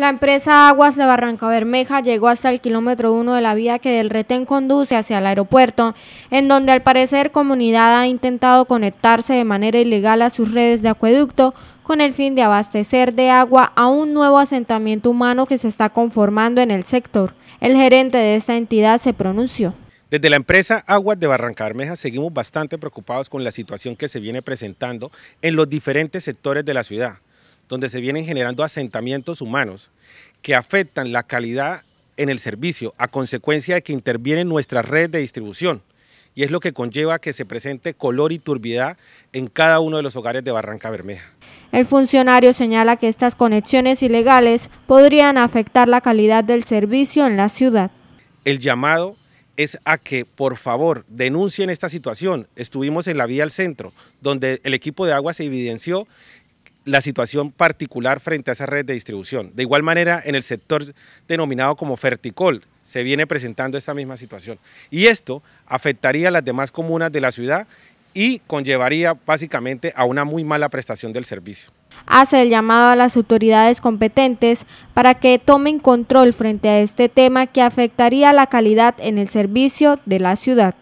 La empresa Aguas de Barranca Bermeja llegó hasta el kilómetro 1 de la vía que del retén conduce hacia el aeropuerto, en donde al parecer comunidad ha intentado conectarse de manera ilegal a sus redes de acueducto con el fin de abastecer de agua a un nuevo asentamiento humano que se está conformando en el sector. El gerente de esta entidad se pronunció. Desde la empresa Aguas de Barranca Bermeja seguimos bastante preocupados con la situación que se viene presentando en los diferentes sectores de la ciudad donde se vienen generando asentamientos humanos que afectan la calidad en el servicio a consecuencia de que intervienen nuestra red de distribución y es lo que conlleva que se presente color y turbidad en cada uno de los hogares de Barranca Bermeja. El funcionario señala que estas conexiones ilegales podrían afectar la calidad del servicio en la ciudad. El llamado es a que por favor denuncien esta situación. Estuvimos en la vía al centro, donde el equipo de agua se evidenció la situación particular frente a esa red de distribución. De igual manera, en el sector denominado como Ferticol se viene presentando esta misma situación. Y esto afectaría a las demás comunas de la ciudad y conllevaría básicamente a una muy mala prestación del servicio. Hace el llamado a las autoridades competentes para que tomen control frente a este tema que afectaría la calidad en el servicio de la ciudad.